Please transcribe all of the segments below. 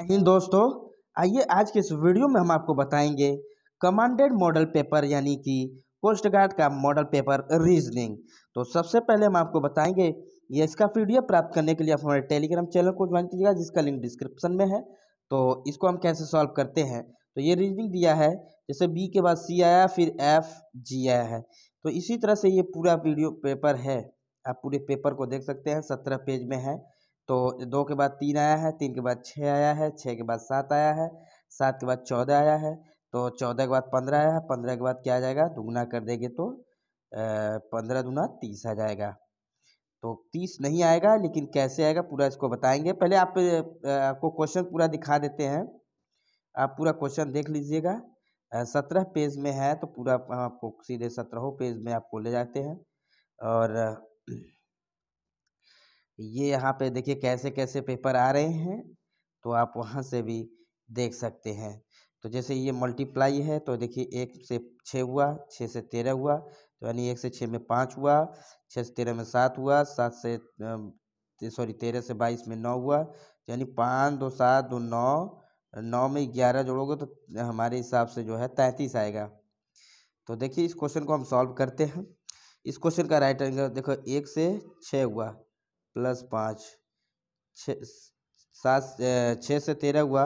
नहीं दोस्तों आइए आज के इस वीडियो में हम आपको बताएंगे कमांडेड मॉडल पेपर यानी कि कोस्ट गार्ड का मॉडल पेपर रीजनिंग तो सबसे पहले हम आपको बताएंगे ये इसका पी प्राप्त करने के लिए आप हमारे टेलीग्राम चैनल को ज्वाइन कीजिएगा जिसका लिंक डिस्क्रिप्शन में है तो इसको हम कैसे सॉल्व करते हैं तो ये रीजनिंग दिया है जैसे बी के बाद सी आया फिर एफ जी आया है तो इसी तरह से ये पूरा वीडियो पेपर है आप पूरे पेपर को देख सकते हैं सत्रह पेज में है तो दो के बाद तीन आया है तीन के बाद छः आया है छः के बाद सात आया है सात के बाद चौदह आया है तो चौदह के बाद पंद्रह आया है पंद्रह के बाद क्या आ जाएगा दुगना कर देंगे तो पंद्रह दुना तीस आ जाएगा तो तीस नहीं आएगा लेकिन कैसे आएगा पूरा इसको बताएंगे पहले आप आपको क्वेश्चन पूरा दिखा देते हैं आप पूरा क्वेश्चन देख लीजिएगा सत्रह पेज में है तो पूरा आपको सीधे सत्रहों पेज में आपको ले जाते हैं और ये यहाँ पे देखिए कैसे कैसे पेपर आ रहे हैं तो आप वहाँ से भी देख सकते हैं तो जैसे ये मल्टीप्लाई है तो देखिए एक से छः हुआ छः से तेरह हुआ तो यानी एक से छः में पाँच हुआ छः से तेरह में सात हुआ सात से सॉरी तेरह से बाईस में नौ हुआ यानी पाँच दो सात दो नौ नौ में ग्यारह जोड़ोगे तो हमारे हिसाब से जो है तैंतीस आएगा तो देखिए इस क्वेश्चन को हम सॉल्व करते हैं इस क्वेश्चन का राइट आंसर देखो एक से छः हुआ प्लस पाँच छः सात छः से तेरह हुआ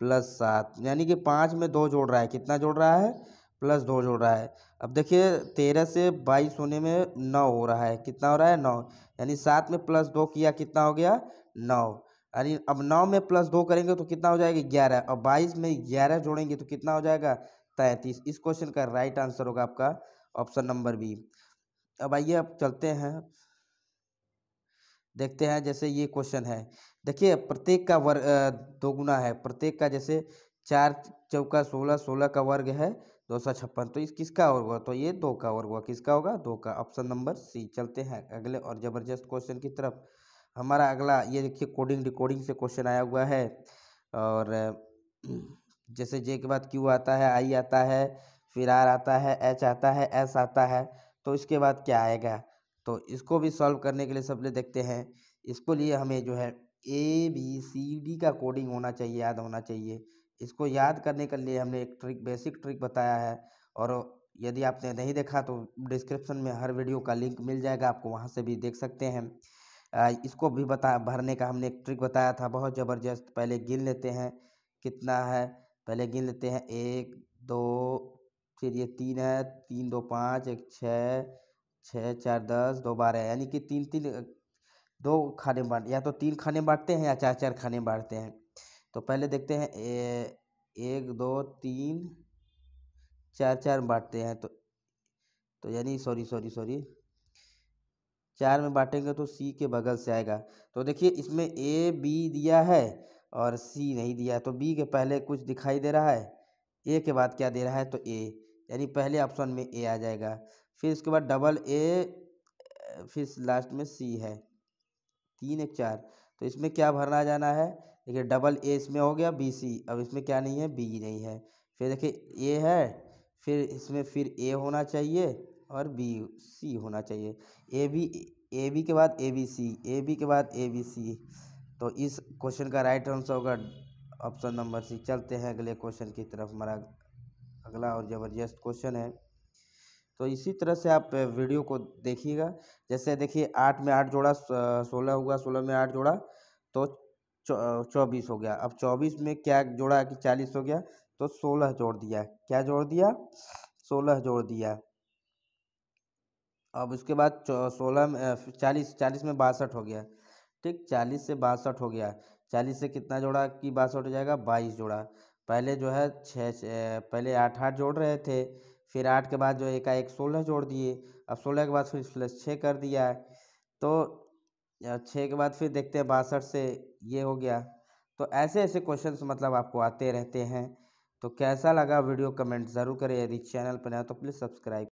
प्लस सात यानी कि पाँच में दो जोड़ रहा है कितना जोड़ रहा है प्लस दो जोड़ रहा है अब देखिए तेरह से बाईस होने में नौ हो रहा है कितना हो रहा है नौ यानी सात में प्लस दो किया कितना हो गया नौ यानी अब नौ में प्लस दो करेंगे तो कितना हो जाएगा ग्यारह और बाईस में ग्यारह जोड़ेंगे तो कितना हो जाएगा तैंतीस इस क्वेश्चन का राइट आंसर होगा आपका ऑप्शन नंबर बी अब आइए अब चलते हैं देखते हैं जैसे ये क्वेश्चन है देखिए प्रत्येक का वर्ग दोगुना है प्रत्येक का जैसे चार चौका सोलह सोलह का वर्ग है दो सौ छप्पन तो इस किसका वर्ग हुआ तो ये दो का वर्ग हुआ किसका होगा दो का ऑप्शन नंबर सी चलते हैं अगले और ज़बरदस्त क्वेश्चन की तरफ हमारा अगला ये देखिए कोडिंग डिकोडिंग से क्वेश्चन आया हुआ है और जैसे जे के बाद क्यू आता है आई आता है फिर आर आता है एच आता है एस आता है तो इसके बाद क्या आएगा तो इसको भी सॉल्व करने के लिए सब लोग देखते हैं इसको लिए हमें जो है ए बी सी डी का कोडिंग होना चाहिए याद होना चाहिए इसको याद करने के लिए हमने एक ट्रिक बेसिक ट्रिक बताया है और यदि आपने नहीं देखा तो डिस्क्रिप्शन में हर वीडियो का लिंक मिल जाएगा आपको वहाँ से भी देख सकते हैं इसको भी बता भरने का हमने एक ट्रिक बताया था बहुत ज़बरदस्त पहले गिन लेते हैं कितना है पहले गिन लेते हैं एक दो फिर ये तीन है तीन दो पाँच एक छः छः चार दस दो बारह यानी कि तीन तीन दो खाने बांट या तो तीन खाने बांटते हैं या चार चार खाने बांटते हैं तो पहले देखते हैं ए, एक दो तीन चार चार में बांटते हैं तो तो यानी सॉरी सॉरी सॉरी चार में बांटेंगे तो सी के बगल से आएगा तो देखिए इसमें ए बी दिया है और सी नहीं दिया तो बी के पहले कुछ दिखाई दे रहा है ए के बाद क्या दे रहा है तो ए यानी पहले ऑप्शन में ए आ जाएगा फिर इसके बाद डबल ए फिर लास्ट में सी है तीन एक चार तो इसमें क्या भरना जाना है देखिए डबल ए इसमें हो गया बी सी अब इसमें क्या नहीं है बी नहीं है फिर देखिए ए है फिर इसमें फिर ए होना चाहिए और बी सी होना चाहिए ए बी ए बी के बाद ए बी सी ए बी के बाद ए बी सी तो इस क्वेश्चन का राइट आंसर होगा ऑप्शन नंबर सी चलते हैं अगले क्वेश्चन की तरफ हमारा अगला और ज़बरदस्त क्वेश्चन है तो इसी तरह से आप वीडियो को देखिएगा जैसे देखिए आठ में आठ जोड़ा सोलह हुआ सोलह में आठ जोड़ा तो चौबीस हो गया अब चौबीस में क्या जोड़ा कि चालीस हो गया तो सोलह जोड़ दिया क्या जोड़ दिया सोलह जोड़ दिया अब उसके बाद सोलह में चालीस चालीस में बासठ हो गया ठीक चालीस से बासठ हो गया चालीस से कितना जोड़ा कि बासठ हो जाएगा बाईस जोड़ा पहले जो है छः पहले आठ आठ जोड़ रहे थे फिर आठ के बाद जो एकाएक सोलह जोड़ दिए अब सोलह के बाद फिर प्लस छः कर दिया है तो छः के बाद फिर देखते हैं बासठ से ये हो गया तो ऐसे ऐसे क्वेश्चन मतलब आपको आते रहते हैं तो कैसा लगा वीडियो कमेंट ज़रूर करें यदि चैनल पर नया तो प्लीज़ सब्सक्राइब